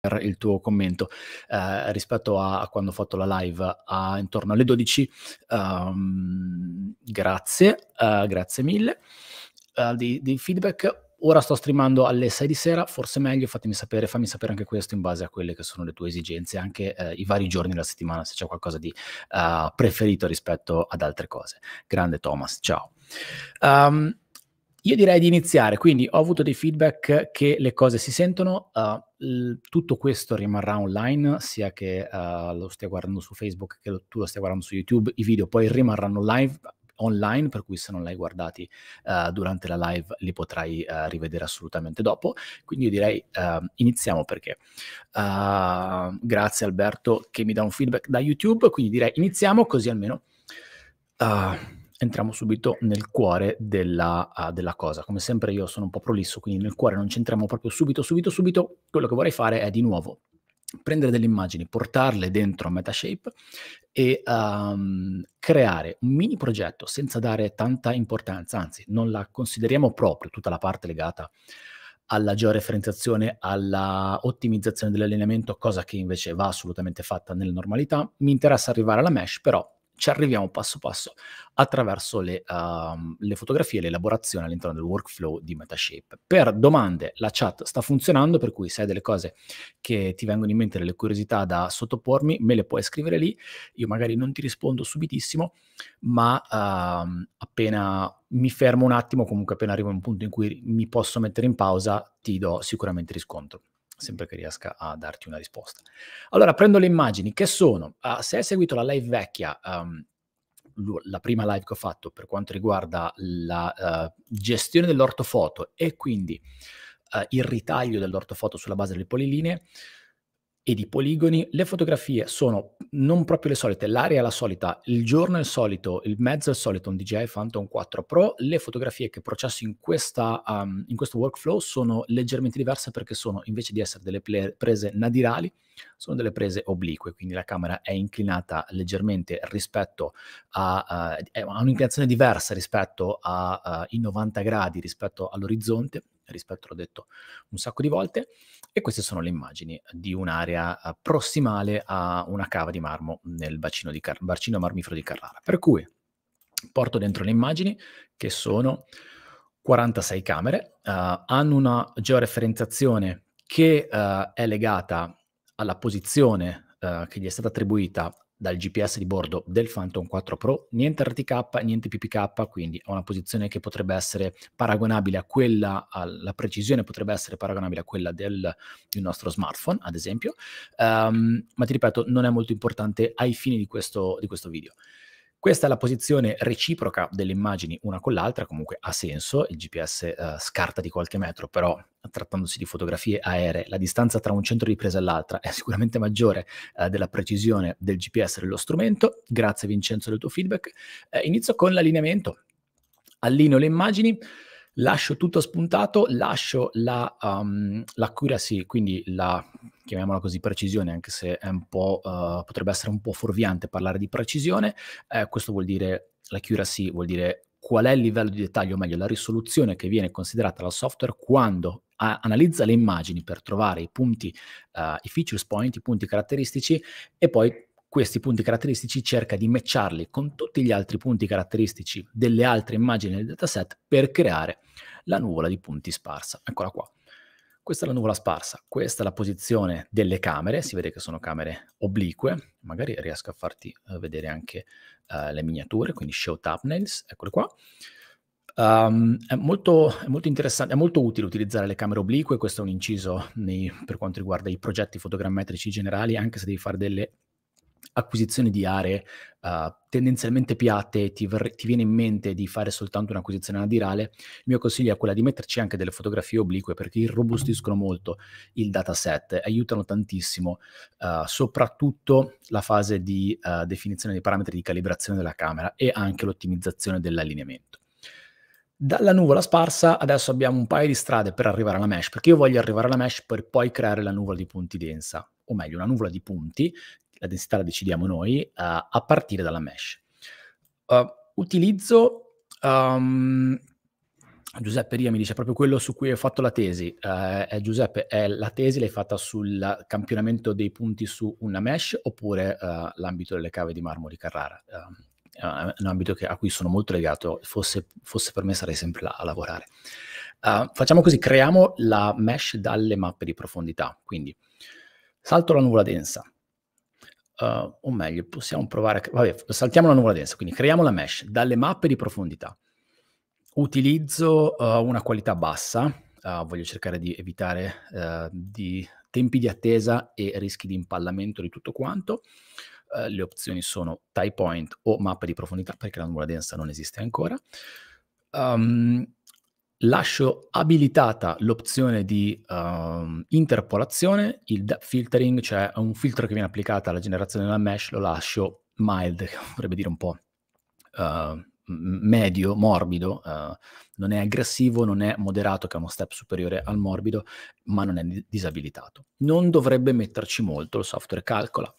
per il tuo commento eh, rispetto a, a, quando ho fatto la live a, intorno alle 12. Um, ehm, grazie, uh, grazie mille uh, di, di, feedback. Ora sto streamando alle 6 di sera, forse meglio, fatemi sapere, fammi sapere anche questo in base a quelle che sono le tue esigenze, anche eh, i vari giorni della settimana, se c'è qualcosa di uh, preferito rispetto ad altre cose. Grande Thomas, ciao. Um, io direi di iniziare, quindi ho avuto dei feedback che le cose si sentono, uh, tutto questo rimarrà online, sia che uh, lo stia guardando su Facebook che lo, tu lo stia guardando su YouTube, i video poi rimarranno live online, per cui se non l'hai guardati uh, durante la live li potrai rivedere assolutamente dopo. Quindi io direi ehm, iniziamo perché grazie Alberto che mi dà un feedback da YouTube, quindi direi iniziamo così almeno entriamo subito nel cuore della, uh, della, cosa. Come sempre io sono un po' prolisso, quindi nel cuore non ci entriamo proprio subito, subito, subito. Quello che vorrei fare è di nuovo prendere delle immagini, portarle dentro Metashape e um, creare un mini progetto senza dare tanta importanza, anzi non la consideriamo proprio tutta la parte legata alla georeferenziazione, alla ottimizzazione dell'allenamento, cosa che invece va assolutamente fatta nelle normalità. Mi interessa arrivare alla mesh, però ci arriviamo passo passo attraverso le, uh, le fotografie e l'elaborazione all'interno del workflow di Metashape. Per domande la chat sta funzionando, per cui se hai delle cose che ti vengono in mente, delle curiosità da sottopormi, me le puoi scrivere lì. Io magari non ti rispondo subitissimo, ma uh, appena mi fermo un attimo, comunque appena arrivo a un punto in cui mi posso mettere in pausa, ti do sicuramente riscontro sempre che riesca a darti una risposta. Allora, prendo le immagini, che sono, uh, se hai seguito la live vecchia, um, la prima live che ho fatto per quanto riguarda la uh, gestione dell'ortofoto e quindi uh, il ritaglio dell'ortofoto sulla base delle polilinee, e di poligoni, le fotografie sono non proprio le solite, l'area è la solita, il giorno è il solito, il mezzo è il solito, un DJI Phantom 4 Pro, le fotografie che processo in, questa, um, in questo workflow sono leggermente diverse perché sono, invece di essere delle ple- prese nadirali, sono delle prese oblique, quindi la camera è inclinata leggermente rispetto a, uh, è un'inclinazione diversa rispetto a, uh, i 90 gradi rispetto all'orizzonte, rispetto l'ho detto un sacco di volte, e queste sono le immagini di un'area eh, prossimale a una cava di marmo nel bacino, di Car- bacino marmifero di Carrara. Per cui porto dentro le immagini che sono 46 camere, uh, hanno una georeferenziazione che uh, è legata alla posizione uh, che gli è stata attribuita dal GPS di bordo del Phantom 4 Pro, niente RTK, niente PPK, quindi ha una posizione che potrebbe essere paragonabile a quella, la precisione potrebbe essere paragonabile a quella del, del nostro smartphone, ad esempio, um, ma ti ripeto, non è molto importante ai fini di questo, di questo video. Questa è la posizione reciproca delle immagini una con l'altra, comunque ha senso, il GPS eh, scarta di qualche metro, però trattandosi di fotografie aeree, la distanza tra un centro di presa e l'altra è sicuramente maggiore eh, della precisione del GPS dello strumento. Grazie Vincenzo del tuo feedback. Eh, inizio con l'allineamento. Allineo le immagini, lascio tutto spuntato, lascio la, um, l'accuracy, quindi la, chiamiamola così, precisione, anche se è un uh, potrebbe essere un po' fuorviante parlare di precisione, eh, questo vuol dire, l'accuracy vuol dire qual è il livello di dettaglio, o meglio la risoluzione che viene considerata dal software quando a, analizza le immagini per trovare i punti, uh, i features point, i punti caratteristici e poi questi punti caratteristici cerca di matcharli con tutti gli altri punti caratteristici delle altre immagini del dataset per creare la nuvola di punti sparsa. Eccola qua. Questa è la nuvola sparsa, questa è la posizione delle camere, si vede che sono camere oblique, magari riesco a farti eh, vedere anche uh, le miniature, quindi show thumbnails, eccole qua. Um, è, molto, è, molto, interessante, è molto utile utilizzare le camere oblique, questo è un inciso nei, per quanto riguarda i progetti fotogrammetrici generali, anche se devi fare delle acquisizione di aree uh, tendenzialmente piatte, ti, ver- ti, viene in mente di fare soltanto un'acquisizione nadirale, il mio consiglio è quello di metterci anche delle fotografie oblique perché irrobustiscono molto il dataset, aiutano tantissimo, uh, soprattutto la fase di uh, definizione dei parametri di calibrazione della camera e anche l'ottimizzazione dell'allineamento dalla nuvola sparsa adesso abbiamo un paio di strade per arrivare alla mesh, perché io voglio arrivare alla mesh per poi creare la nuvola di punti densa, o meglio una nuvola di punti la densità la decidiamo noi, uh, a partire dalla mesh. Uh, utilizzo, um, Giuseppe Ria mi dice proprio quello su cui ho fatto la tesi. Uh, Giuseppe, eh, la tesi l'hai fatta sul campionamento dei punti su una mesh oppure l'ambito delle cave di marmo di Carrara? Ehm, è un ambito che, a cui sono molto legato, fosse, fosse, per me sarei sempre là a lavorare. facciamo così, creiamo la mesh dalle mappe di profondità, quindi salto la nuvola densa, uh, o meglio, possiamo provare, a... vabbè, saltiamo la nuvola densa, quindi creiamo la mesh dalle mappe di profondità. Utilizzo uh, una qualità bassa, uh, voglio cercare di evitare di tempi di attesa e rischi di impallamento di tutto quanto. le opzioni sono tie point o mappa di profondità perché la nuvola densa non esiste ancora. Um, lascio abilitata l'opzione di um, interpolazione, il depth filtering, cioè un filtro che viene applicato alla generazione della mesh, lo lascio mild, che vorrebbe dire un po' uh, medio, morbido, uh, non è aggressivo, non è moderato, che è uno step superiore al morbido, ma non è disabilitato. Non dovrebbe metterci molto, il software calcola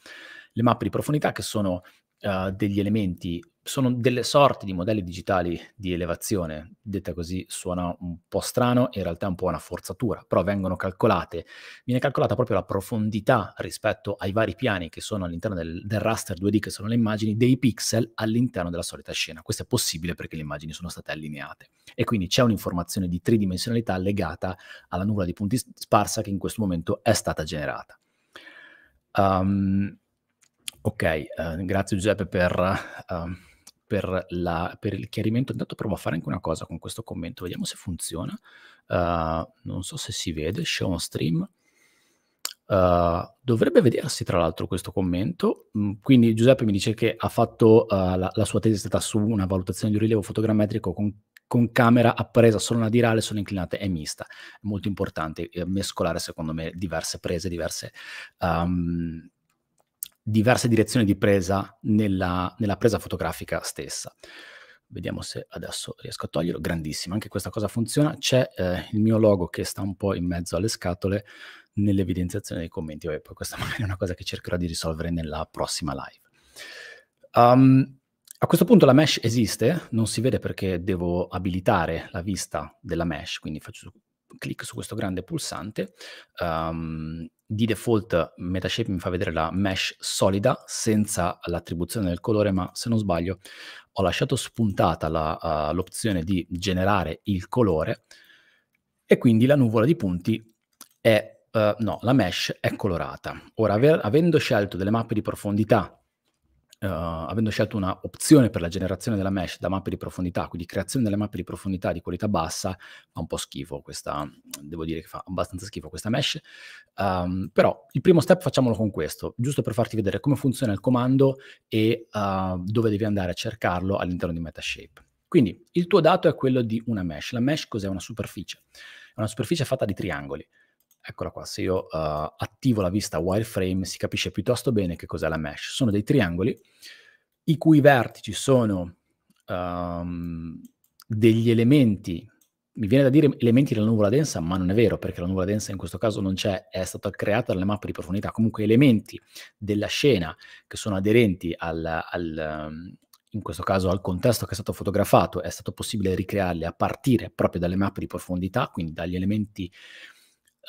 le mappe di profondità che sono Uhm, degli elementi, sono delle sorti di modelli digitali di elevazione, detta così suona un po' strano, in realtà è un po' una forzatura, però vengono calcolate, viene calcolata proprio la profondità rispetto ai vari piani che sono all'interno del, del raster 2D, che sono le immagini, dei pixel all'interno della solita scena. Questo è possibile perché le immagini sono state allineate e quindi c'è un'informazione di tridimensionalità legata alla nuvola di punti sparsa che in questo momento è stata generata. Um, Ok, eh, grazie Giuseppe per, uh, per, la, per, il chiarimento. Intanto provo a fare anche una cosa con questo commento, vediamo se funziona. Uh, non so se si vede, show on stream. Uh, dovrebbe vedersi tra l'altro questo commento, mm, quindi Giuseppe mi dice che ha fatto eh, la, la, sua tesi è stata su una valutazione di un rilievo fotogrammetrico con, con camera appresa solo una dirale, solo inclinata e mista. È molto importante eh, mescolare secondo me diverse prese, diverse... Um, diverse direzioni di presa nella, nella presa fotografica stessa. Vediamo se adesso riesco a toglierlo. Grandissimo, anche questa cosa funziona. C'è eh, il mio logo che sta un po' in mezzo alle scatole nell'evidenziazione dei commenti. Vabbè, poi questa magari è una cosa che cercherò di risolvere nella prossima live. Um, a questo punto la mesh esiste, non si vede perché devo abilitare la vista della mesh, quindi faccio clic su questo grande pulsante. Um, di default Metashape mi fa vedere la mesh solida senza l'attribuzione del colore, ma se non sbaglio ho lasciato spuntata la, uh, l'opzione di generare il colore e quindi la nuvola di punti è, uh, no, la mesh è colorata. Ora, aver, avendo scelto delle mappe di profondità Uh, avendo scelto una opzione per la generazione della mesh da mappe di profondità, quindi creazione delle mappe di profondità di qualità bassa, fa un po' schifo questa, devo dire che fa abbastanza schifo questa mesh, um, però il primo step facciamolo con questo, giusto per farti vedere come funziona il comando e uh, dove devi andare a cercarlo all'interno di Metashape. Quindi il tuo dato è quello di una mesh, la mesh cos'è una superficie? È una superficie fatta di triangoli, Eccola qua, se io uh, attivo la vista wireframe si capisce piuttosto bene che cos'è la mesh. Sono dei triangoli i cui vertici sono um, degli elementi, mi viene da dire elementi della nuvola densa, ma non è vero perché la nuvola densa in questo caso non c'è, è stata creata dalle mappe di profondità, comunque elementi della scena che sono aderenti al, al um, in questo caso al contesto che è stato fotografato, è stato possibile ricrearle a partire proprio dalle mappe di profondità, quindi dagli elementi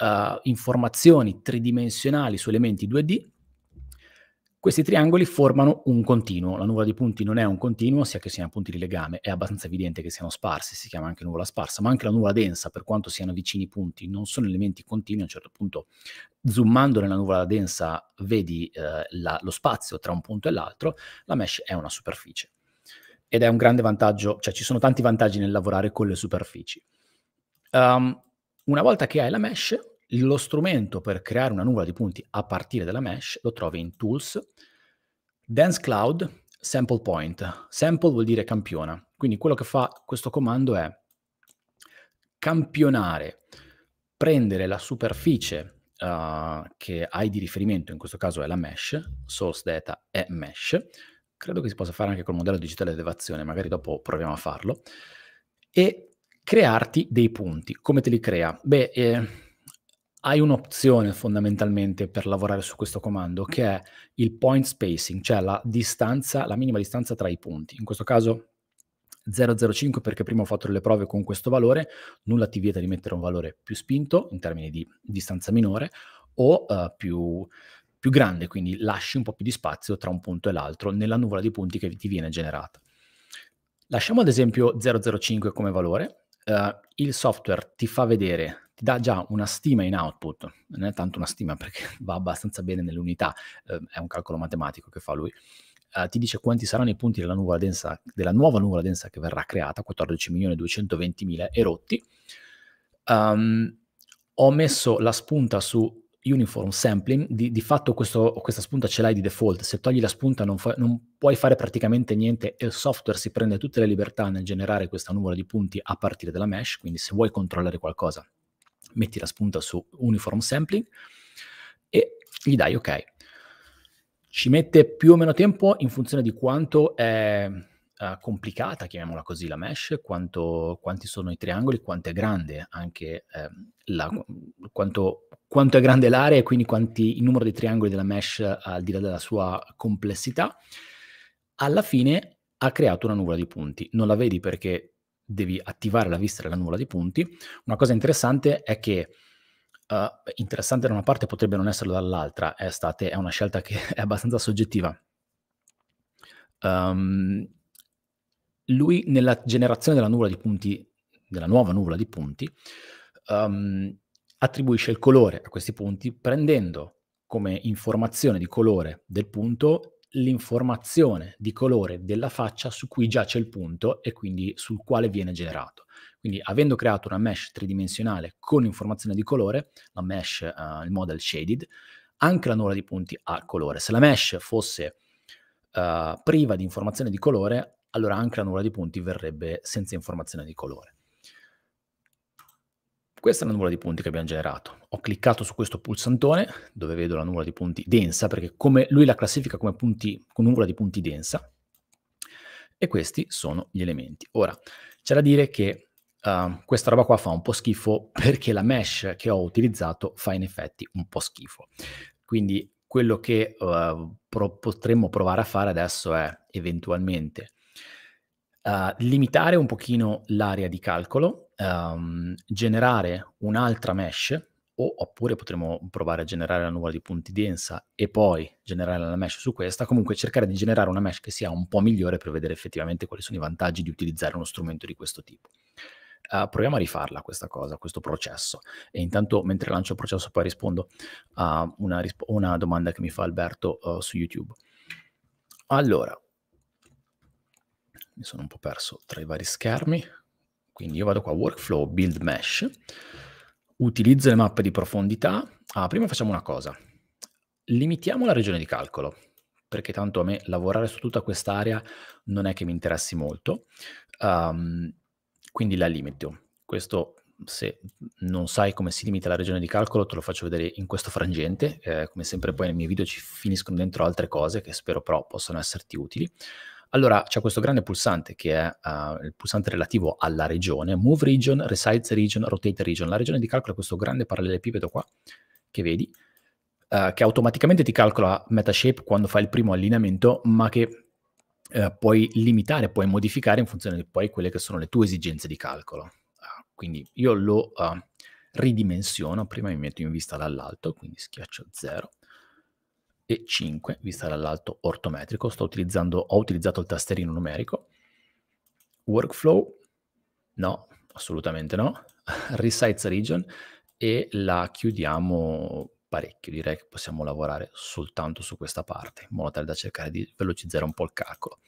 uh, informazioni tridimensionali su elementi 2D, questi triangoli formano un continuo. La nuvola di punti non è un continuo, sia che siano punti di legame, è abbastanza evidente che siano sparsi, si chiama anche nuvola sparsa, ma anche la nuvola densa, per quanto siano vicini i punti, non sono elementi continui, a un certo punto zoomando nella nuvola densa vedi eh, la, lo spazio tra un punto e l'altro, la mesh è una superficie. Ed è un grande vantaggio, cioè ci sono tanti vantaggi nel lavorare con le superfici. Um, una volta che hai la mesh, lo strumento per creare una nuvola di punti a partire dalla mesh lo trovi in Tools, Dance Cloud, Sample Point. Sample vuol dire campiona. Quindi quello che fa questo comando è campionare, prendere la superficie uh, che hai di riferimento, in questo caso è la mesh, source data è mesh. Credo che si possa fare anche col modello digitale di elevazione, magari dopo proviamo a farlo. E crearti dei punti. Come te li crea? Beh, eh, hai un'opzione fondamentalmente per lavorare su questo comando che è il point spacing, cioè la distanza, la minima distanza tra i punti. In questo caso 0,05 perché prima ho fatto delle prove con questo valore, nulla ti vieta di mettere un valore più spinto in termini di distanza minore o uh, più, più grande, quindi lasci un po' più di spazio tra un punto e l'altro nella nuvola di punti che ti viene generata. Lasciamo ad esempio 0,05 come valore, Uh, il software ti fa vedere ti dà già una stima in output, non è tanto una stima perché va abbastanza bene nell'unità, eh, è un calcolo matematico che fa lui, eh, ti dice quanti saranno i punti della, nuvola densa, della nuova nuvola densa che verrà creata, 14.220.000 erotti. Um, ho messo la spunta su uniform sampling, di, di fatto questo, questa spunta ce l'hai di default, se togli la spunta non, fa, non, puoi fare praticamente niente e il software si prende tutte le libertà nel generare questa nuvola di punti a partire dalla mesh, quindi se vuoi controllare qualcosa metti la spunta su uniform sampling e gli dai ok. Ci mette più o meno tempo in funzione di quanto è uh, complicata, chiamiamola così, la mesh, quanto, quanti sono i triangoli, quanto è grande anche eh, la, quanto, quanto, è grande l'area e quindi quanti, il numero dei triangoli della mesh eh, al di là della sua complessità. Alla fine ha creato una nuvola di punti. Non la vedi perché devi attivare la vista della nuvola di punti. Una cosa interessante è che Uh, interessante da una parte potrebbe non esserlo dall'altra, è, state, è una scelta che è abbastanza soggettiva. Um, lui nella generazione della nuvola di punti, della nuova nuvola di punti, um, attribuisce il colore a questi punti prendendo come informazione di colore del punto l'informazione di colore della faccia su cui giace il punto e quindi sul quale viene generato. Quindi avendo creato una mesh tridimensionale con informazione di colore, la mesh, eh, il model shaded, anche la nuvola di punti ha colore. Se la mesh fosse eh, priva di informazione di colore, allora anche la nuvola di punti verrebbe senza informazione di colore questa è la nuvola di punti che abbiamo generato. Ho cliccato su questo pulsantone dove vedo la nuvola di punti densa, perché come lui la classifica come punti, con nuvola di punti densa, e questi sono gli elementi. Ora, c'è da dire che uh, questa roba qua fa un po' schifo perché la mesh che ho utilizzato fa in effetti un po' schifo. Quindi quello che uh, pro potremmo provare a fare adesso è eventualmente eh, limitare un pochino l'area di calcolo, um, generare un'altra mesh, o, oppure potremmo provare a generare la nuvola di punti densa e poi generare la mesh su questa, comunque cercare di generare una mesh che sia un po' migliore per vedere effettivamente quali sono i vantaggi di utilizzare uno strumento di questo tipo. Uh, proviamo a rifarla questa cosa, questo processo. E intanto mentre lancio il processo poi rispondo a una, risp- una domanda che mi fa Alberto uh, su YouTube. Allora, mi sono un po' perso tra i vari schermi, quindi io vado qua, workflow, build mesh, utilizzo le mappe di profondità. Ah, prima facciamo una cosa, limitiamo la regione di calcolo, perché tanto a me lavorare su tutta quest'area non è che mi interessi molto, um, quindi la limito. Questo se non sai come si limita la regione di calcolo, te lo faccio vedere in questo frangente. Eh, come sempre, poi nei miei video ci finiscono dentro altre cose che spero però possano esserti utili. Allora c'è questo grande pulsante che è uh, il pulsante relativo alla regione, move region, resize region, rotate region. La regione di calcolo è questo grande parallelepipedo qua che vedi, uh, che automaticamente ti calcola metashape quando fai il primo allineamento, ma che uh, puoi limitare, puoi modificare in funzione di poi quelle che sono le tue esigenze di calcolo. Ah, quindi io lo ridimensiono, prima mi metto in vista dall'alto, quindi schiaccio 0 e 5, vista dall'alto ortometrico. Sto utilizzando, ho utilizzato il tasterino numerico. Workflow, no, assolutamente no. Resize region e la chiudiamo parecchio. Direi che possiamo lavorare soltanto su questa parte, in modo tale da cercare di velocizzare un po' il calcolo.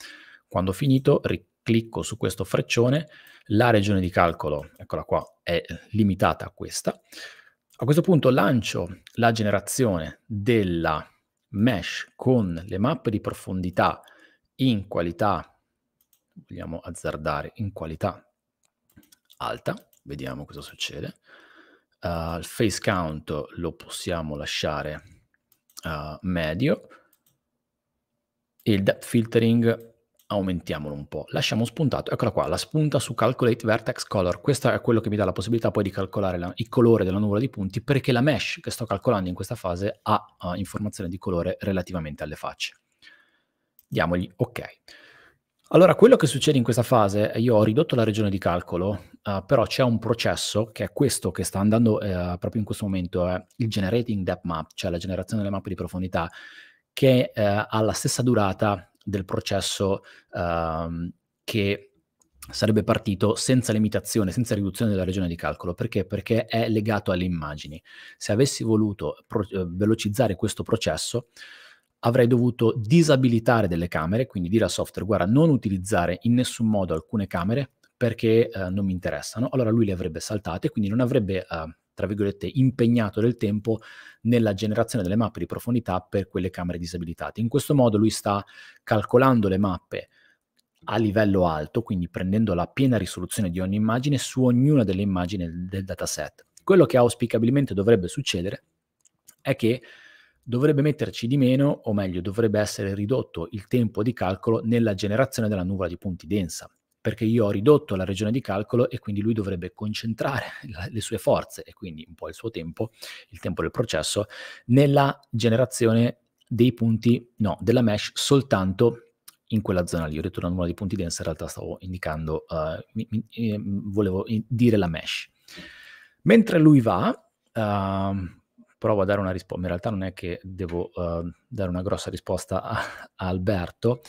Quando ho finito, riclicco su questo freccione. La regione di calcolo, eccola qua, è limitata a questa. A questo punto lancio la generazione della mesh con le mappe di profondità in qualità, vogliamo azzardare, in qualità alta, vediamo cosa succede. Uh, il face count lo possiamo lasciare uh, medio e il depth filtering aumentiamolo un po', lasciamo spuntato, eccola qua, la spunta su Calculate Vertex Color, questo è quello che mi dà la possibilità poi di calcolare la, il colore della nuvola di punti perché la mesh che sto calcolando in questa fase ha uh, informazione di colore relativamente alle facce. Diamogli ok. Allora, quello che succede in questa fase, io ho ridotto la regione di calcolo, uh, però c'è un processo che è questo che sta andando uh, proprio in questo momento, è il Generating Depth Map, cioè la generazione delle mappe di profondità, che eh, ha la stessa durata del processo uh, che sarebbe partito senza limitazione, senza riduzione della regione di calcolo. Perché? Perché è legato alle immagini. Se avessi voluto pro- eh, velocizzare questo processo, avrei dovuto disabilitare delle camere, quindi dire al software, guarda, non utilizzare in nessun modo alcune camere perché eh, non mi interessano. Allora lui le avrebbe saltate, quindi non avrebbe eh, tra virgolette, impegnato del tempo nella generazione delle mappe di profondità per quelle camere disabilitate. In questo modo lui sta calcolando le mappe a livello alto, quindi prendendo la piena risoluzione di ogni immagine su ognuna delle immagini del dataset. Quello che auspicabilmente dovrebbe succedere è che dovrebbe metterci di meno, o meglio, dovrebbe essere ridotto il tempo di calcolo nella generazione della nuvola di punti densa perché io ho ridotto la regione di calcolo e quindi lui dovrebbe concentrare le sue forze e quindi un po' il suo tempo, il tempo del processo, nella generazione dei punti, no, della mesh soltanto in quella zona lì. Ho detto una numero di punti densa, in realtà stavo indicando, uh, mi, mi, eh, volevo dire la mesh. Mentre lui va, uh, provo a dare una risposta, in realtà non è che devo uh, dare una grossa risposta a, a Alberto,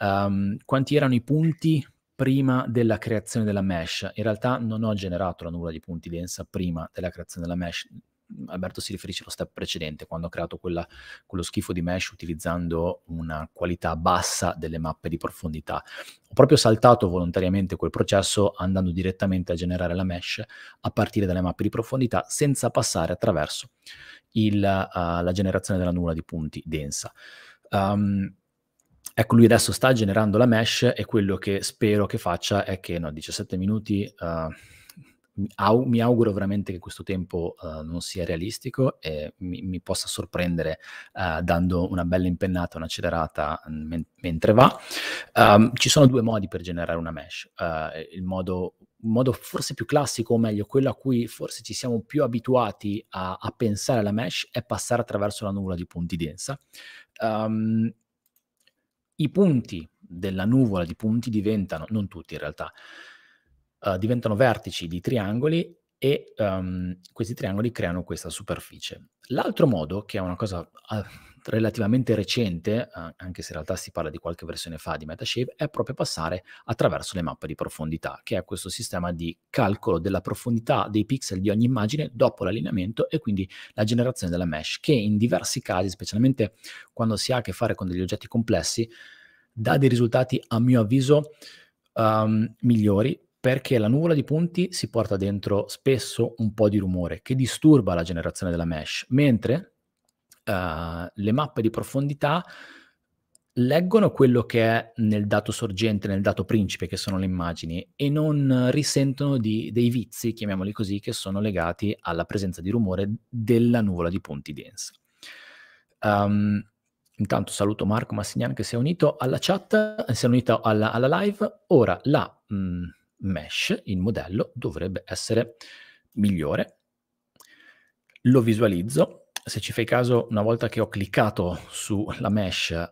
um, quanti erano i punti prima della creazione della mesh. In realtà non ho generato la nuvola di punti densa prima della creazione della mesh. Alberto si riferisce allo step precedente, quando ho creato quella, quello schifo di mesh utilizzando una qualità bassa delle mappe di profondità. Ho proprio saltato volontariamente quel processo andando direttamente a generare la mesh a partire dalle mappe di profondità senza passare attraverso il, uh, la generazione della nuvola di punti densa. Um, Ecco, lui adesso sta generando la mesh e quello che spero che faccia è che, no, 17 minuti, uh, au- mi auguro veramente che questo tempo uh, non sia realistico e mi, mi possa sorprendere uh, dando una bella impennata, un'accelerata mm, men- mentre va. Um, ci sono due modi per generare una mesh. il modo modo forse più classico, o meglio, quello a cui forse ci siamo più abituati a, a pensare alla mesh, è passare attraverso la nuvola di punti densa. Um, i punti della nuvola di punti diventano, non tutti in realtà, uh, diventano vertici di triangoli e um, questi triangoli creano questa superficie. L'altro modo, che è una cosa uh, relativamente recente, uh, anche se in realtà si parla di qualche versione fa di Metashape, è proprio passare attraverso le mappe di profondità, che è questo sistema di calcolo della profondità dei pixel di ogni immagine dopo l'allineamento e quindi la generazione della mesh, che in diversi casi, specialmente quando si ha a che fare con degli oggetti complessi, dà dei risultati, a mio avviso, um, migliori perché la nuvola di punti si porta dentro spesso un po' di rumore che disturba la generazione della mesh, mentre uh, le mappe di profondità leggono quello che è nel dato sorgente, nel dato principe, che sono le immagini, e non risentono di, dei vizi, chiamiamoli così, che sono legati alla presenza di rumore della nuvola di punti densa. Um, intanto saluto Marco Massignan che si è unito alla chat, eh, si è unito alla, alla live. Ora, la... Mh, mm, mesh, il modello dovrebbe essere migliore. Lo visualizzo, se ci fai caso, una volta che ho cliccato sulla mesh, eh,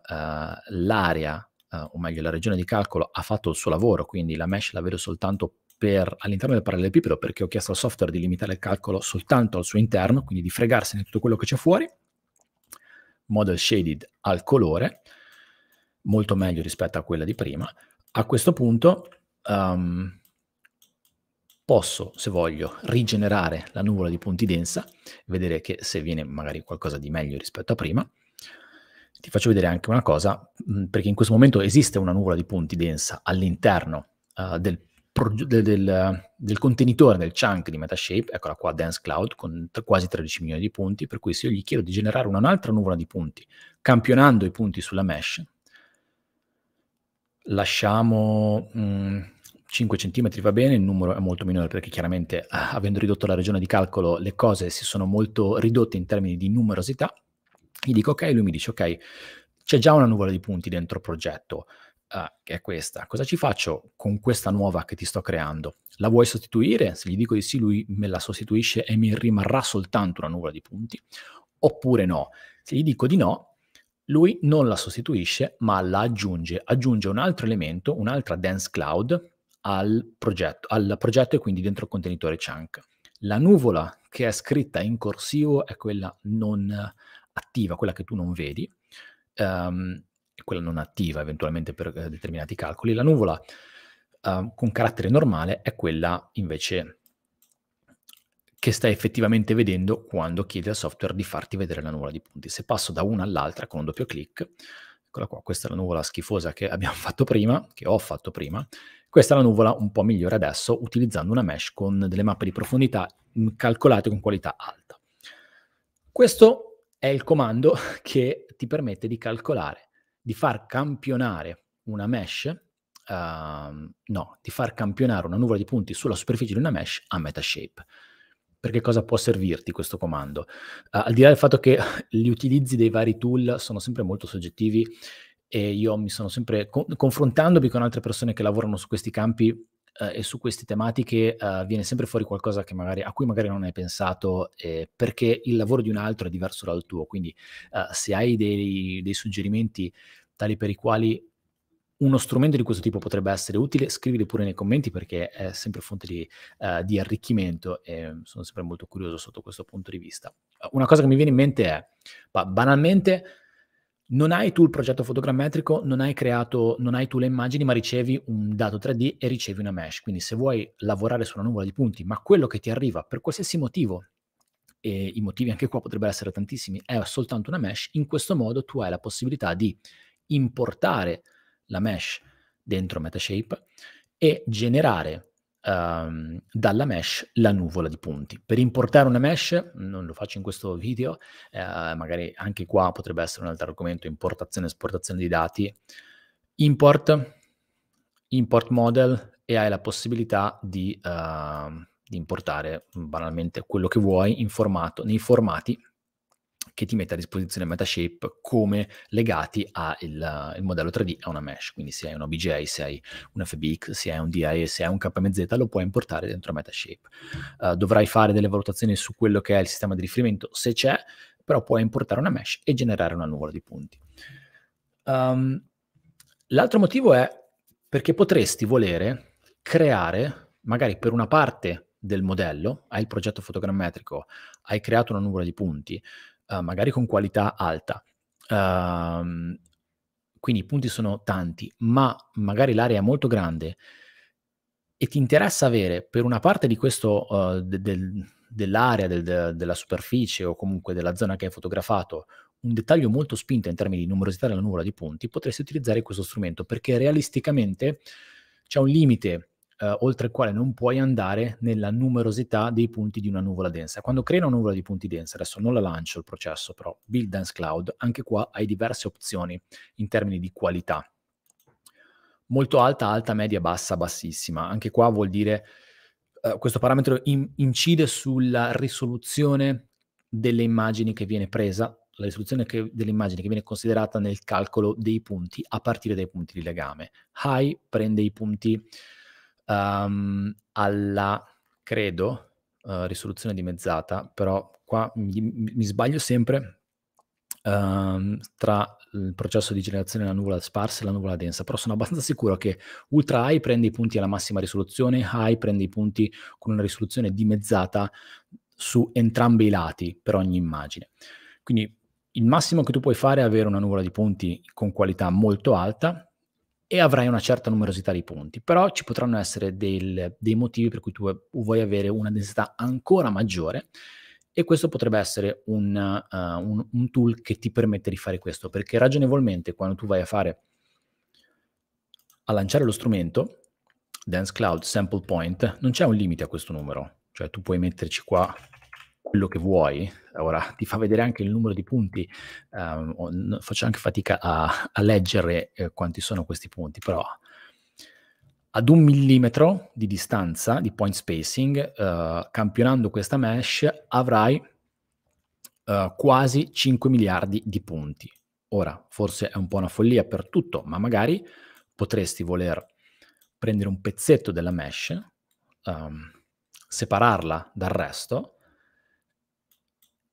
l'area, eh, o meglio la regione di calcolo, ha fatto il suo lavoro, quindi la mesh la vedo soltanto per, all'interno del parallelepipedo perché ho chiesto al software di limitare il calcolo soltanto al suo interno, quindi di fregarsene tutto quello che c'è fuori. Model shaded al colore, molto meglio rispetto a quella di prima. A questo punto... Um, posso, se voglio, rigenerare la nuvola di punti densa, vedere che se viene magari qualcosa di meglio rispetto a prima. Ti faccio vedere anche una cosa, perché in questo momento esiste una nuvola di punti densa all'interno uh, del, del, del, contenitore, del chunk di Metashape, eccola qua, Dance Cloud, con quasi 13 milioni di punti, per cui se io gli chiedo di generare un'altra nuvola di punti, campionando i punti sulla mesh, lasciamo... Mh, 5 cm va bene, il numero è molto minore perché chiaramente eh, avendo ridotto la regione di calcolo le cose si sono molto ridotte in termini di numerosità. Gli dico ok, lui mi dice ok, c'è già una nuvola di punti dentro il progetto, uh, che è questa. Cosa ci faccio con questa nuova che ti sto creando? La vuoi sostituire? Se gli dico di sì, lui me la sostituisce e mi rimarrà soltanto una nuvola di punti. Oppure no? Se gli dico di no, lui non la sostituisce, ma la aggiunge, aggiunge un altro elemento, un'altra dense cloud al progetto, al progetto e quindi dentro il contenitore chunk. La nuvola che è scritta in corsivo è quella non attiva, quella che tu non vedi, um, quella non attiva eventualmente per eh, determinati calcoli. La nuvola uh, con carattere normale è quella invece che stai effettivamente vedendo quando chiedi al software di farti vedere la nuvola di punti. Se passo da una all'altra con un doppio clic, eccola qua, questa è la nuvola schifosa che abbiamo fatto prima, che ho fatto prima, questa è la nuvola un po' migliore adesso, utilizzando una mesh con delle mappe di profondità calcolate con qualità alta. Questo è il comando che ti permette di calcolare, di far campionare una mesh, uh, no, di far campionare una nuvola di punti sulla superficie di una mesh a metashape perché cosa può servirti questo comando. Uh, al di là del fatto che gli utilizzi dei vari tool sono sempre molto soggettivi e io mi sono sempre co- confrontandomi con altre persone che lavorano su questi campi eh, e su queste tematiche eh, viene sempre fuori qualcosa magari, a cui magari non hai pensato eh, perché il lavoro di un altro è diverso dal tuo, quindi eh, se hai dei, dei suggerimenti tali per i quali uno strumento di questo tipo potrebbe essere utile, scrivili pure nei commenti perché è sempre fonte di, uh, di, arricchimento e sono sempre molto curioso sotto questo punto di vista. Una cosa che mi viene in mente è, banalmente, non hai tu il progetto fotogrammetrico, non hai creato, non hai tu le immagini, ma ricevi un dato 3D e ricevi una mesh. Quindi se vuoi lavorare su una nuvola di punti, ma quello che ti arriva per qualsiasi motivo, e i motivi anche qua potrebbero essere tantissimi, è soltanto una mesh, in questo modo tu hai la possibilità di importare la mesh dentro Metashape e generare um, dalla mesh la nuvola di punti. Per importare una mesh, non lo faccio in questo video, eh, magari anche qua potrebbe essere un altro argomento, importazione e esportazione di dati, import, import model e hai la possibilità di, uh, di importare banalmente quello che vuoi formato, nei formati che ti mette a disposizione Metashape come legati al eh, modello 3D a una mesh. Quindi se hai un OBJ, se hai un FBX, se hai un DI, se hai un KMZ, lo puoi importare dentro Metashape. Uh, dovrai fare delle valutazioni su quello che è il sistema di riferimento, se c'è, però puoi importare una mesh e generare una nuvola di punti. Um, l'altro motivo è perché potresti volere creare, magari per una parte del modello, hai il progetto fotogrammetrico, hai creato una nuvola di punti, eh, magari con qualità alta. Uh, quindi i punti sono tanti, ma magari l'area è molto grande e ti interessa avere per una parte di questo, uh, de- del, dell'area, del, de- della superficie o comunque della zona che hai fotografato, un dettaglio molto spinto in termini di numerosità della nuvola di punti, potresti utilizzare questo strumento perché realisticamente c'è un limite eh, oltre il quale non puoi andare nella numerosità dei punti di una nuvola densa. Quando crei una nuvola di punti densa, adesso non la lancio il processo, però Build Dense Cloud, anche qua hai diverse opzioni in termini di qualità. Molto alta, alta, media, bassa, bassissima. Anche qua vuol dire Uh, questo parametro in, incide sulla risoluzione delle immagini che viene presa, la risoluzione che, delle immagini che viene considerata nel calcolo dei punti a partire dai punti di legame. High prende i punti um, alla, credo, uh, risoluzione dimezzata, però qua mi, mi sbaglio sempre um, tra il processo di generazione della nuvola sparsa e la nuvola densa, però sono abbastanza sicuro che ultra high prende i punti alla massima risoluzione, high prende i punti con una risoluzione dimezzata su entrambi i lati per ogni immagine. Quindi il massimo che tu puoi fare è avere una nuvola di punti con qualità molto alta, e avrai una certa numerosità di punti, però ci potranno essere del, dei motivi per cui tu vuoi avere una densità ancora maggiore e questo potrebbe essere un, uh, un, un tool che ti permette di fare questo, perché ragionevolmente quando tu vai a fare a lanciare lo strumento Dance Cloud Sample Point, non c'è un limite a questo numero, cioè tu puoi metterci qua quello che vuoi, ora ti fa vedere anche il numero di punti, um, faccio anche fatica a, a leggere eh, quanti sono questi punti, però ad un millimetro di distanza di point spacing, uh, campionando questa mesh, avrai uh, quasi 5 miliardi di punti. Ora, forse è un po' una follia per tutto, ma magari potresti voler prendere un pezzetto della mesh, um, separarla dal resto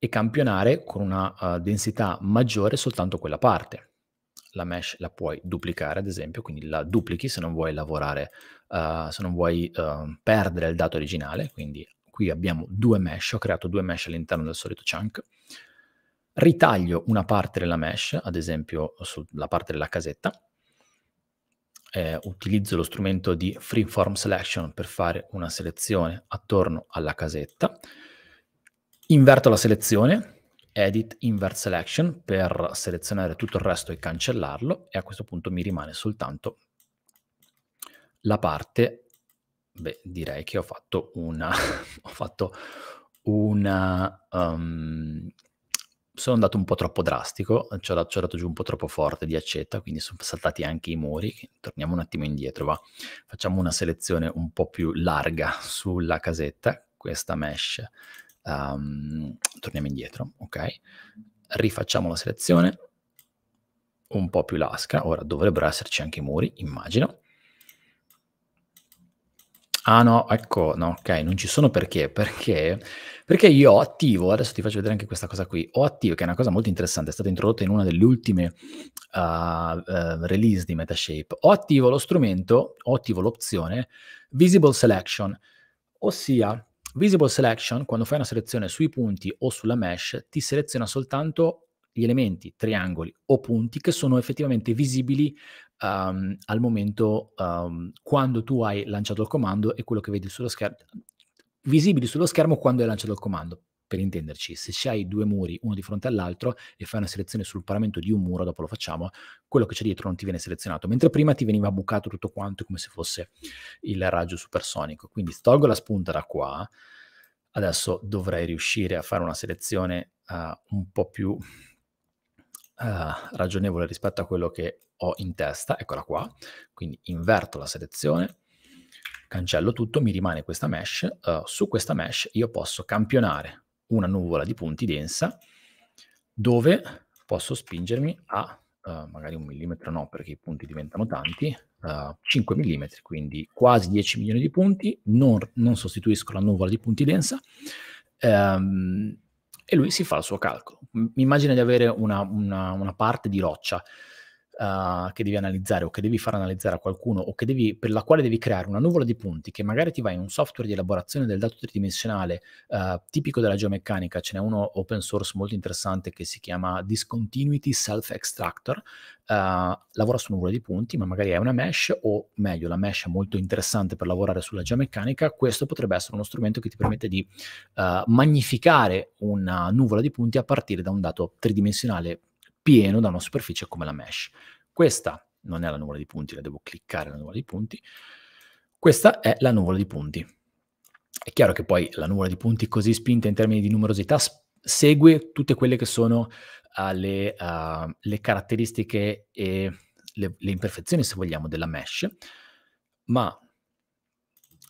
e campionare con una uh, densità maggiore soltanto quella parte. La mesh la puoi duplicare, ad esempio, quindi la duplichi se non vuoi lavorare, uh, se non vuoi uh, perdere il dato originale, quindi qui abbiamo due mesh, ho creato due mesh all'interno del solito chunk, ritaglio una parte della mesh, ad esempio sulla parte della casetta, eh, utilizzo lo strumento di freeform selection per fare una selezione attorno alla casetta, Inverto la selezione, edit invert selection per selezionare tutto il resto e cancellarlo e a questo punto mi rimane soltanto la parte, beh direi che ho fatto una, ho fatto una, um, sono andato un po' troppo drastico, ci ho, dato, ci ho, dato, giù un po' troppo forte di accetta, quindi sono saltati anche i muri. Torniamo un attimo indietro, va. Facciamo una selezione un po' più larga sulla casetta, questa mesh um, torniamo indietro, ok? Rifacciamo la selezione un po' più lasca, ora dovrebbero esserci anche i muri, immagino. Ah no, ecco, no, ok, non ci sono perché, perché, perché io ho attivo, adesso ti faccio vedere anche questa cosa qui, ho attivo, che è una cosa molto interessante, è stata introdotta in una delle ultime uh, uh, release di Metashape, ho attivo lo strumento, ho attivo l'opzione Visible Selection, ossia Visible Selection, quando fai una selezione sui punti o sulla mesh, ti seleziona soltanto gli elementi, triangoli o punti che sono effettivamente visibili um, al momento um, quando tu hai lanciato il comando e quello che vedi sullo schermo, visibili sullo schermo quando hai lanciato il comando. Per intenderci, se c'hai due muri, uno di fronte all'altro, e fai una selezione sul paramento di un muro, dopo lo facciamo, quello che c'è dietro non ti viene selezionato, mentre prima ti veniva bucato tutto quanto come se fosse il raggio supersonico. Quindi tolgo la spunta da qua, adesso dovrei riuscire a fare una selezione uh, un po' più uh, ragionevole rispetto a quello che ho in testa, eccola qua, quindi inverto la selezione, cancello tutto, mi rimane questa mesh, uh, su questa mesh io posso campionare una nuvola di punti densa dove posso spingermi a uh, magari un millimetro no perché i punti diventano tanti, uh, 5 mm, quindi quasi 10 milioni di punti, non, non sostituisco la nuvola di punti densa um, e lui si fa il suo calcolo. Mi immagina di avere una, una, una parte di roccia uh, che devi analizzare o che devi far analizzare a qualcuno o devi, per la quale devi creare una nuvola di punti che magari ti va in un software di elaborazione del dato tridimensionale uh, tipico della geomeccanica, ce n'è uno open source molto interessante che si chiama Discontinuity Self Extractor, Uh, lavora su nuvola di punti, ma magari è una mesh o meglio, la mesh è molto interessante per lavorare sulla geomeccanica, questo potrebbe essere uno strumento che ti permette di uh, magnificare una nuvola di punti a partire da un dato tridimensionale pieno da una superficie come la mesh. Questa non è la nuvola di punti, la devo cliccare la nuvola di punti. Questa è la nuvola di punti. È chiaro che poi la nuvola di punti così spinta in termini di numerosità segue tutte quelle che sono uh, le, uh, le, caratteristiche e le, le imperfezioni, se vogliamo, della mesh, ma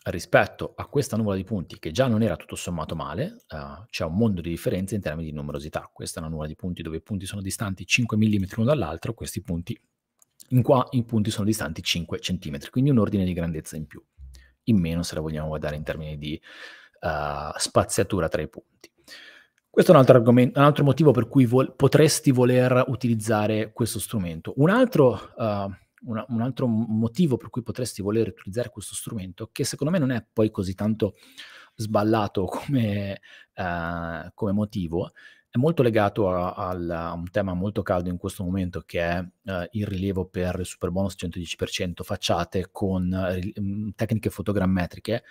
rispetto a questa nuvola di punti, che già non era tutto sommato male, uh, c'è un mondo di differenze in termini di numerosità. Questa è una nuvola di punti dove i punti sono distanti 5 mm l'uno dall'altro, questi punti in qua i punti sono distanti 5 cm, quindi un ordine di grandezza in più, in meno se la vogliamo guardare in termini di uh, spaziatura tra i punti. Questo è un altro, argomento, un altro motivo per cui vol- potresti voler utilizzare questo strumento. Un altro uh, una, un altro motivo per cui potresti voler utilizzare questo strumento, che secondo me non è poi così tanto sballato come, eh, come motivo, è molto legato a, a, a, un tema molto caldo in questo momento che è eh, il rilievo per il super bonus 110% facciate con eh, mm, tecniche fotogrammetriche.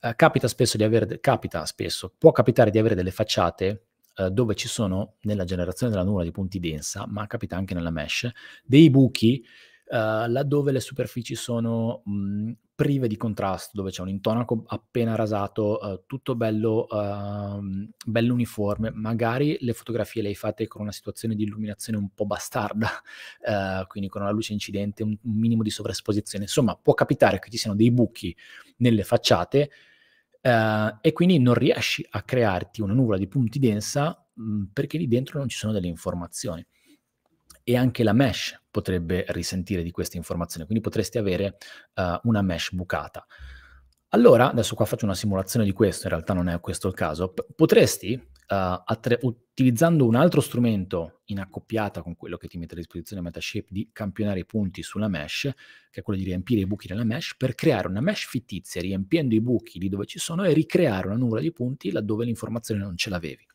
Eh, capita spesso di avere, capita spesso, può capitare di avere delle facciate eh, dove ci sono nella generazione della nuvola di punti densa, ma capita anche nella mesh, dei buchi eh, laddove le superfici sono mh, mm, prive di contrasto, dove c'è un intonaco appena rasato, uh, tutto bello, uh, bello, uniforme. Magari le fotografie le hai fatte con una situazione di illuminazione un po' bastarda, uh, quindi con una luce incidente, un, un minimo di sovraesposizione. Insomma, può capitare che ci siano dei buchi nelle facciate e quindi non riesci a crearti una nuvola di punti densa mh, mm, perché lì dentro non ci sono delle informazioni e anche la mesh potrebbe risentire di questa informazione, quindi potresti avere uh, una mesh bucata. Allora, adesso qua faccio una simulazione di questo, in realtà non è questo il caso, P- potresti, uh, attre- utilizzando un altro strumento in accoppiata con quello che ti mette a disposizione Metashape, di campionare i punti sulla mesh, che è quello di riempire i buchi nella mesh, per creare una mesh fittizia, riempiendo i buchi lì dove ci sono e ricreare una nuvola di punti laddove l'informazione non ce l'avevi.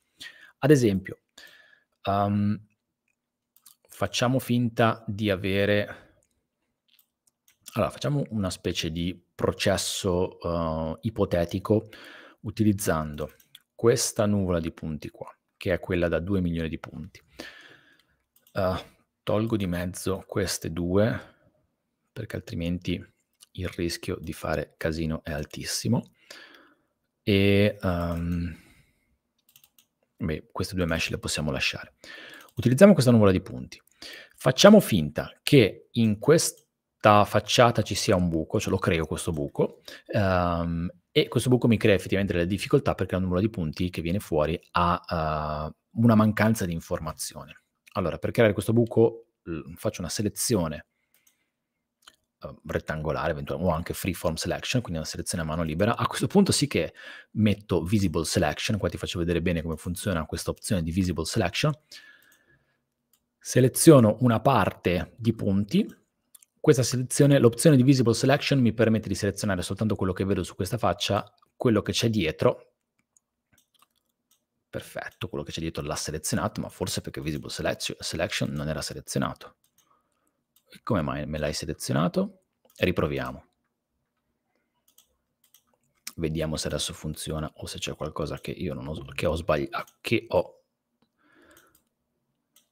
Ad esempio, um, facciamo finta di avere... Allora, facciamo una specie di processo uh, ipotetico utilizzando questa nuvola di punti qua, che è quella da 2 milioni di punti. Uh, tolgo di mezzo queste due, perché altrimenti il rischio di fare casino è altissimo. E um, beh, queste due mesh le possiamo lasciare. Utilizziamo questa nuvola di punti. Facciamo finta che in questa facciata ci sia un buco, ce cioè lo creo questo buco, um, e questo buco mi crea effettivamente delle difficoltà perché il numero di punti che viene fuori ha uh, eh, una mancanza di informazione. Allora, per creare questo buco faccio una selezione eh, rettangolare o anche freeform selection, quindi una selezione a mano libera. A questo punto sì che metto visible selection, qua ti faccio vedere bene come funziona questa opzione di visible selection seleziono una parte di punti, questa selezione, l'opzione di Visible Selection mi permette di selezionare soltanto quello che vedo su questa faccia, quello che c'è dietro, perfetto, quello che c'è dietro l'ha selezionato, ma forse perché Visible Selection non era selezionato. E come mai me l'hai selezionato? Riproviamo. Vediamo se adesso funziona o se c'è qualcosa che io non ho, che ho sbagliato, che ho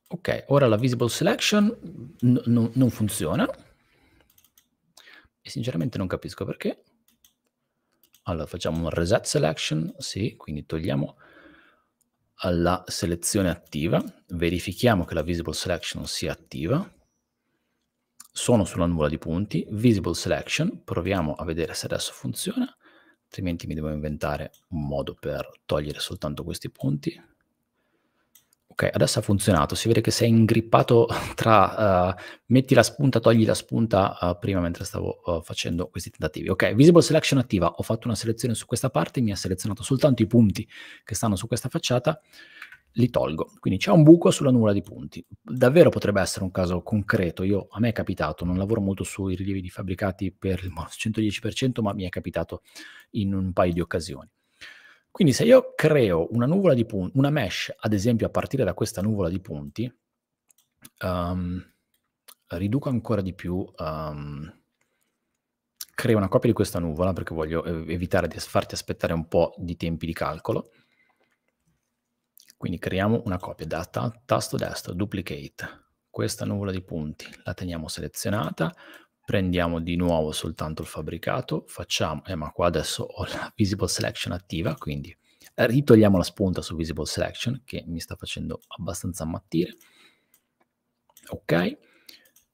Ok, ora la visible selection n- n- non funziona. E sinceramente non capisco perché. Allora facciamo un reset selection, sì, quindi togliamo la selezione attiva, verifichiamo che la visible selection sia attiva. Sono sulla nuvola di punti, visible selection, proviamo a vedere se adesso funziona, altrimenti mi devo inventare un modo per togliere soltanto questi punti. Ok, adesso ha funzionato, si vede che sei ingrippato tra uh, metti la spunta, togli la spunta uh, prima mentre stavo uh, facendo questi tentativi. Ok, visible selection attiva, ho fatto una selezione su questa parte, mi ha selezionato soltanto i punti che stanno su questa facciata, li tolgo. Quindi c'è un buco sulla nuvola di punti. Davvero potrebbe essere un caso concreto, Io, a me è capitato, non lavoro molto sui rilievi di fabbricati per il 110%, ma mi è capitato in un paio di occasioni. Quindi se io creo una nuvola di punti, una mesh, ad esempio a partire da questa nuvola di punti, um, riduco ancora di più, um, creo una copia di questa nuvola perché voglio eh, evitare di farti aspettare un po' di tempi di calcolo. Quindi creiamo una copia da ta tasto destro, duplicate, questa nuvola di punti la teniamo selezionata, prendiamo di nuovo soltanto il fabbricato, facciamo, eh, ma qua adesso ho la visible selection attiva, quindi ritogliamo la spunta su visible selection che mi sta facendo abbastanza ammattire. Ok,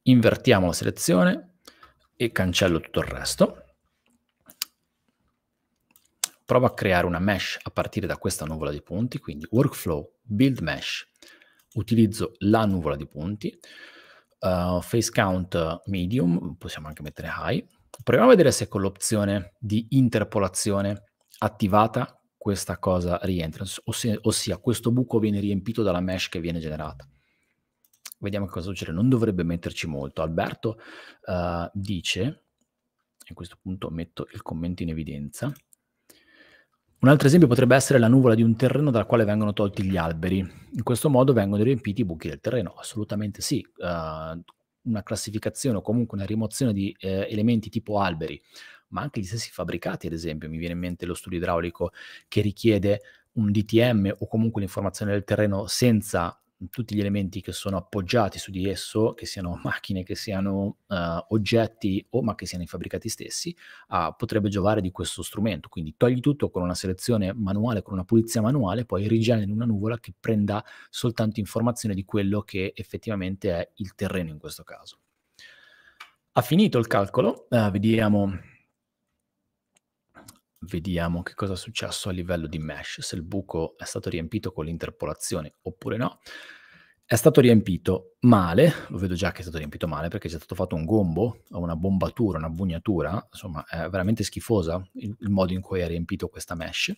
invertiamo la selezione e cancello tutto il resto. Provo a creare una mesh a partire da questa nuvola di punti, quindi workflow build mesh, utilizzo la nuvola di punti uh, face count medium, possiamo anche mettere high. Proviamo a vedere se con l'opzione di interpolazione attivata questa cosa rientra, ossia, ossia questo buco viene riempito dalla mesh che viene generata. Vediamo che cosa succede, non dovrebbe metterci molto. Alberto uh, dice, a questo punto metto il commento in evidenza, un altro esempio potrebbe essere la nuvola di un terreno dal quale vengono tolti gli alberi. In questo modo vengono riempiti i buchi del terreno. Assolutamente sì. Uh, una classificazione o comunque una rimozione di eh, elementi tipo alberi, ma anche gli stessi fabbricati, ad esempio, mi viene in mente lo studio idraulico che richiede un DTM o comunque l'informazione del terreno senza tutti gli elementi che sono appoggiati su di esso, che siano macchine, che siano uh, oggetti o ma che siano i fabbricati stessi, uh, potrebbe giovare di questo strumento. Quindi togli tutto con una selezione manuale, con una pulizia manuale, poi rigeneri una nuvola che prenda soltanto informazione di quello che effettivamente è il terreno in questo caso. Ha finito il calcolo, uh, vediamo vediamo che cosa è successo a livello di mesh, se il buco è stato riempito con l'interpolazione oppure no. È stato riempito male, lo vedo già che è stato riempito male perché c'è stato fatto un gombo, una bombatura, una bugnatura, insomma è veramente schifosa il, il modo in cui è riempito questa mesh.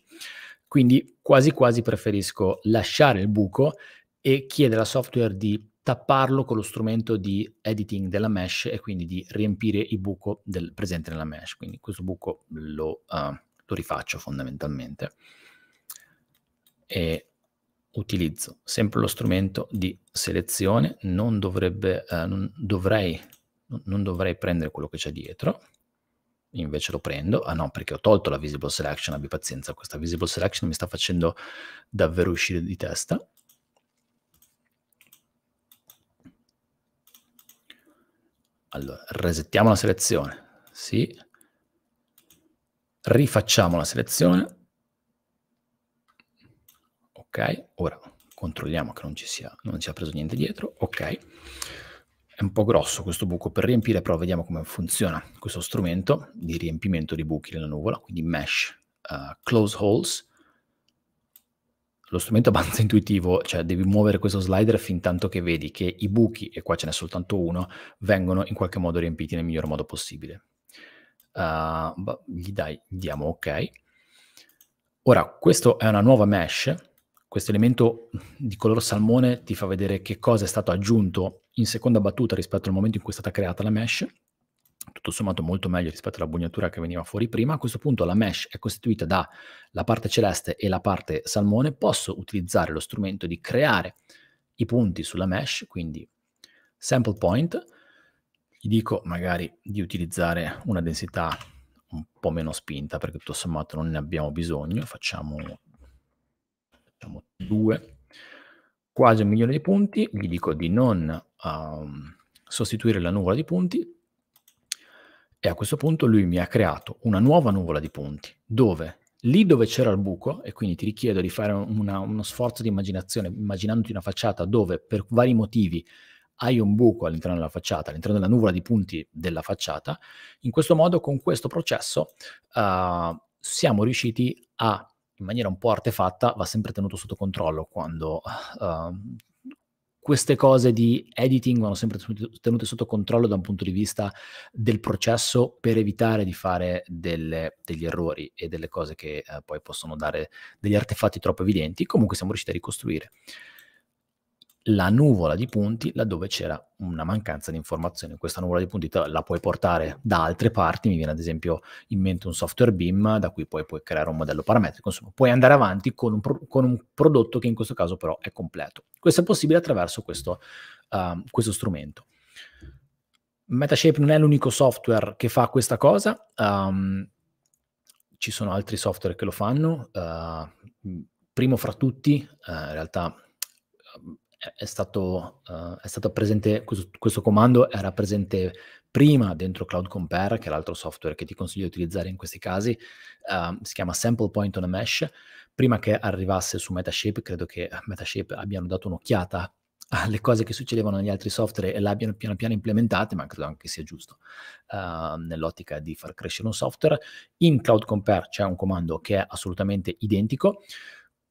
Quindi quasi quasi preferisco lasciare il buco e chiedere al software di tapparlo con lo strumento di editing della mesh e quindi di riempire il buco del, presente nella mesh. Quindi questo buco lo... Uh, lo rifaccio fondamentalmente e utilizzo sempre lo strumento di selezione, non, dovrebbe, eh, non, dovrei, non dovrei prendere quello che c'è dietro, invece lo prendo, ah no perché ho tolto la visible selection, abbi pazienza, questa visible selection mi sta facendo davvero uscire di testa. Allora, resettiamo la selezione, sì, Rifacciamo la selezione. Ok, ora controlliamo che non ci sia, non sia preso niente dietro. Ok, è un po' grosso questo buco per riempire, però vediamo come funziona questo strumento di riempimento di buchi nella nuvola, quindi mesh uh, close holes. Lo strumento è abbastanza intuitivo, cioè devi muovere questo slider fin tanto che vedi che i buchi, e qua ce n'è soltanto uno, vengono in qualche modo riempiti nel miglior modo possibile uh, gli, dai, gli diamo ok. Ora, questa è una nuova mesh, questo elemento di color salmone ti fa vedere che cosa è stato aggiunto in seconda battuta rispetto al momento in cui è stata creata la mesh, tutto sommato molto meglio rispetto alla bugnatura che veniva fuori prima. A questo punto la mesh è costituita da la parte celeste e la parte salmone, posso utilizzare lo strumento di creare i punti sulla mesh, quindi sample point, gli dico magari di utilizzare una densità un po' meno spinta perché tutto sommato non ne abbiamo bisogno, facciamo, facciamo 2, quasi un milione di punti, gli dico di non um, sostituire la nuvola di punti e a questo punto lui mi ha creato una nuova nuvola di punti dove lì dove c'era il buco, e quindi ti richiedo di fare una, uno sforzo di immaginazione, immaginandoti una facciata dove per vari motivi hai un buco all'interno della facciata, all'interno della nuvola di punti della facciata. In questo modo, con questo processo, uh, siamo riusciti a, in maniera un po' artefatta, va sempre tenuto sotto controllo quando uh, queste cose di editing vanno sempre tenute sotto controllo da un punto di vista del processo per evitare di fare delle, degli errori e delle cose che eh, poi possono dare degli artefatti troppo evidenti. Comunque siamo riusciti a ricostruire la nuvola di punti laddove c'era una mancanza di informazione. Questa nuvola di punti la puoi portare da altre parti, mi viene ad esempio in mente un software BIM da cui poi puoi creare un modello parametrico, insomma puoi andare avanti con un, pro- con un prodotto che in questo caso però è completo. Questo è possibile attraverso questo, uh, questo strumento. Metashape non è l'unico software che fa questa cosa, um, ci sono altri software che lo fanno, uh, primo fra tutti, uh, in realtà è stato, uh, è stato presente, questo, questo, comando era presente prima dentro Cloud Compare, che è l'altro software che ti consiglio di utilizzare in questi casi, uh, si chiama Sample Point on a Mesh, prima che arrivasse su Metashape, credo che Metashape abbiano dato un'occhiata alle cose che succedevano negli altri software e l'abbiano piano piano implementate, ma credo anche sia giusto uh, nell'ottica di far crescere un software. In Cloud Compare c'è un comando che è assolutamente identico.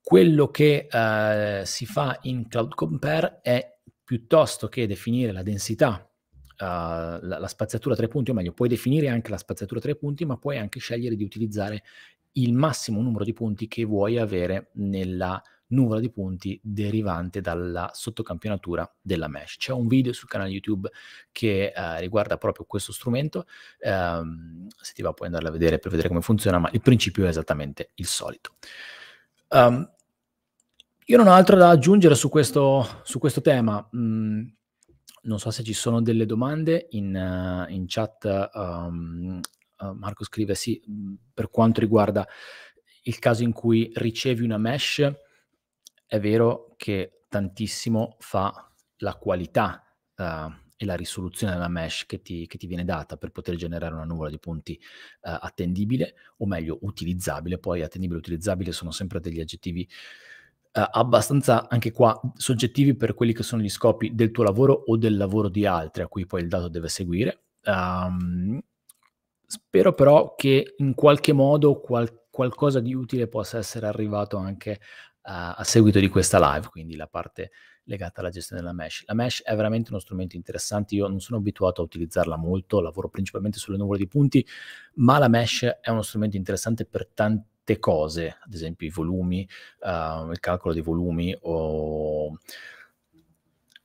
Quello che eh, si fa in Cloud Compare è piuttosto che definire la densità, uh, la, la, spazzatura tre punti, o meglio, puoi definire anche la spazzatura tre punti, ma puoi anche scegliere di utilizzare il massimo numero di punti che vuoi avere nella nuvola di punti derivante dalla sottocampionatura della mesh. C'è un video sul canale YouTube che eh, riguarda proprio questo strumento, eh, se ti va puoi andarla a vedere per vedere come funziona, ma il principio è esattamente il solito. Um, io non ho altro da aggiungere su questo, su questo tema. Mm, non so se ci sono delle domande in, uh, in chat. Um, uh, Marco scrive sì, mm, per quanto riguarda il caso in cui ricevi una mesh, è vero che tantissimo fa la qualità uh, e la risoluzione della mesh che ti, che ti, viene data per poter generare una nuvola di punti eh, attendibile, o meglio utilizzabile, poi attendibile e utilizzabile sono sempre degli aggettivi eh, abbastanza anche qua soggettivi per quelli che sono gli scopi del tuo lavoro o del lavoro di altri a cui poi il dato deve seguire. Um, spero però che in qualche modo qual- qualcosa di utile possa essere arrivato anche uh, a seguito di questa live, quindi la parte legata alla gestione della mesh. La mesh è veramente uno strumento interessante, io non sono abituato a utilizzarla molto, lavoro principalmente sulle nuvole di punti, ma la mesh è uno strumento interessante per tanti cose, ad esempio i volumi, uh, il calcolo dei volumi o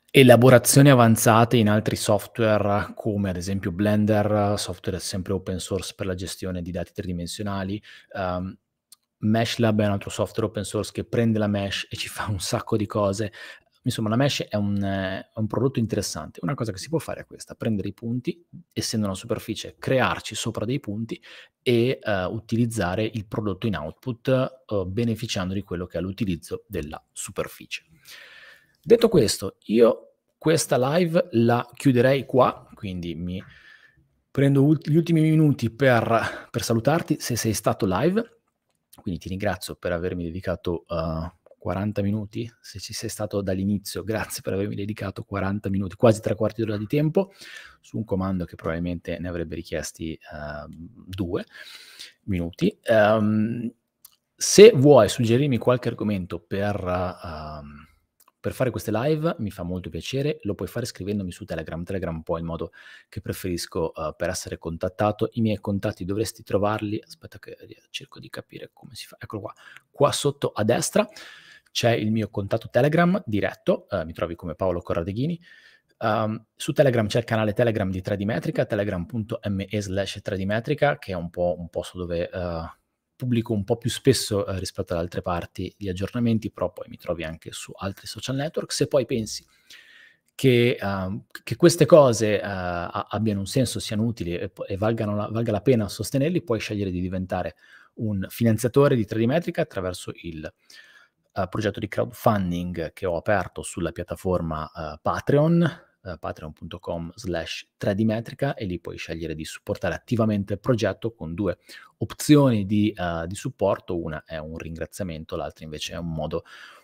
elaborazioni avanzate in altri software come ad esempio Blender, software sempre open source per la gestione di dati tridimensionali. Um, MeshLab è un altro software open source che prende la mesh e ci fa un sacco di cose. Insomma, la mesh è un, è un, prodotto interessante. Una cosa che si può fare è questa, prendere i punti, essendo una superficie, crearci sopra dei punti e uh, utilizzare il prodotto in output uh, beneficiando di quello che è l'utilizzo della superficie. Detto questo, io questa live la chiuderei qua, quindi mi prendo ult- gli ultimi minuti per, per, salutarti se sei stato live, quindi ti ringrazio per avermi dedicato... Uh, 40 minuti, se ci sei stato dall'inizio, grazie per avermi dedicato 40 minuti, quasi tre quarti d'ora di tempo, su un comando che probabilmente ne avrebbe richiesti uh, due minuti. Um, se vuoi suggerirmi qualche argomento per, uh, per, fare queste live, mi fa molto piacere, lo puoi fare scrivendomi su Telegram, Telegram un po' il modo che preferisco uh, per essere contattato, i miei contatti dovresti trovarli, aspetta che eh, cerco di capire come si fa, eccolo qua, qua sotto a destra c'è il mio contatto Telegram diretto, eh, mi trovi come Paolo Corradeghini. Um, su Telegram c'è il canale Telegram di 3D Metrica, telegram.me slash 3D Metrica, che è un po' un posto dove uh, pubblico un po' più spesso uh, rispetto ad altre parti gli aggiornamenti, però poi mi trovi anche su altri social network. Se poi pensi che, uh, che queste cose eh, abbiano un senso, siano utili e, e la, valga la pena sostenerli, puoi scegliere di diventare un finanziatore di 3D Metrica attraverso il eh, progetto di crowdfunding che ho aperto sulla piattaforma uh, Patreon, eh, patreon.com slash 3D e lì puoi scegliere di supportare attivamente il progetto con due opzioni di, di supporto, una è un ringraziamento, l'altra invece è un modo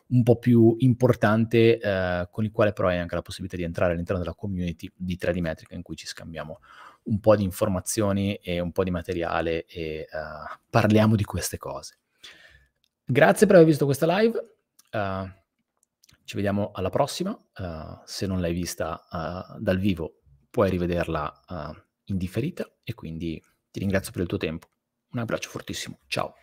un po' più importante eh, con il quale però hai anche la possibilità di entrare all'interno della community di 3D Metrica in cui ci scambiamo un po' di informazioni e un po' di materiale e eh, parliamo di queste cose. Grazie per aver visto questa live. Uh, ci vediamo alla prossima. Uh, se non l'hai vista uh, dal vivo, puoi rivederla in differita e quindi ti ringrazio per il tuo tempo. Un abbraccio fortissimo. Ciao.